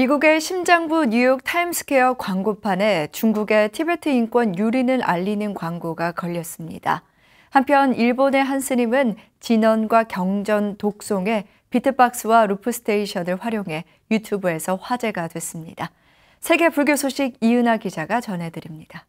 미국의 심장부 뉴욕 타임스퀘어 광고판에 중국의 티베트 인권 유린을 알리는 광고가 걸렸습니다. 한편 일본의 한 스님은 진원과 경전 독송에 비트박스와 루프스테이션을 활용해 유튜브에서 화제가 됐습니다. 세계 불교 소식 이은아 기자가 전해드립니다.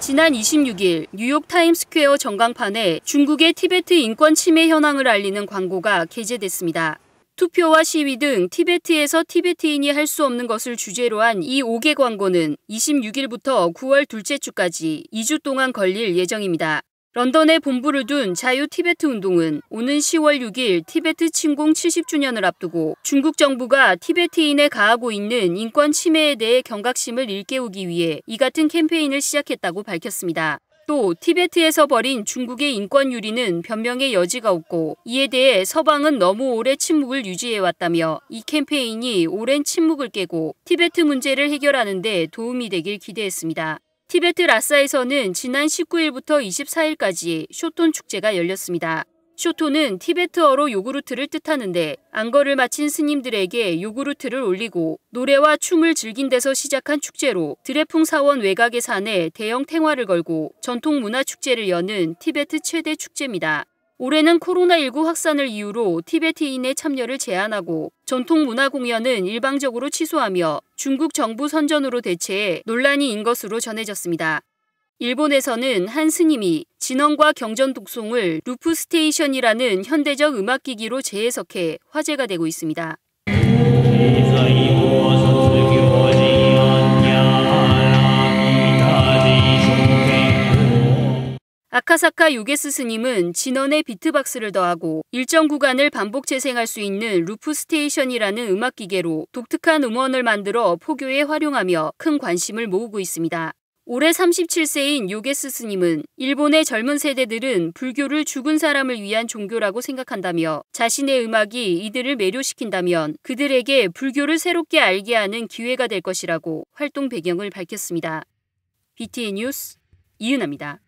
지난 26일 뉴욕 타임스퀘어 전광판에 중국의 티베트 인권 침해 현황을 알리는 광고가 게재됐습니다. 투표와 시위 등 티베트에서 티베트인이 할 수 없는 것을 주제로 한 이 5개 광고는 26일부터 9월 둘째 주까지 2주 동안 걸릴 예정입니다. 런던에 본부를 둔 자유 티베트 운동은 오는 10월 6일 티베트 침공 70주년을 앞두고 중국 정부가 티베트인에 가하고 있는 인권 침해에 대해 경각심을 일깨우기 위해 이 같은 캠페인을 시작했다고 밝혔습니다. 또 티베트에서 벌인 중국의 인권 유리는 변명의 여지가 없고 이에 대해 서방은 너무 오래 침묵을 유지해왔다며 이 캠페인이 오랜 침묵을 깨고 티베트 문제를 해결하는 데 도움이 되길 기대했습니다. 티베트 라싸에서는 지난 19일부터 24일까지 쇼톤 축제가 열렸습니다. 쇼토는 티베트어로 요구르트를 뜻하는데 안거를 마친 스님들에게 요구르트를 올리고 노래와 춤을 즐긴 데서 시작한 축제로 드레풍 사원 외곽에 산에 대형 탱화를 걸고 전통 문화 축제를 여는 티베트 최대 축제입니다. 올해는 코로나19 확산을 이유로 티베트인의 참여를 제한하고 전통 문화 공연은 일방적으로 취소하며 중국 정부 선전으로 대체해 논란이 인 것으로 전해졌습니다. 일본에서는 한 스님이 진원과 경전 독송을 루프 스테이션이라는 현대적 음악기기로 재해석해 화제가 되고 있습니다. 아카사카 요게스 스님은 진원의 비트박스를 더하고 일정 구간을 반복 재생할 수 있는 루프 스테이션이라는 음악 기계로 독특한 음원을 만들어 포교에 활용하며 큰 관심을 모으고 있습니다. 올해 37세인 요게스 스님은 일본의 젊은 세대들은 불교를 죽은 사람을 위한 종교라고 생각한다며 자신의 음악이 이들을 매료시킨다면 그들에게 불교를 새롭게 알게 하는 기회가 될 것이라고 활동 배경을 밝혔습니다. BTN 뉴스 이은아입니다.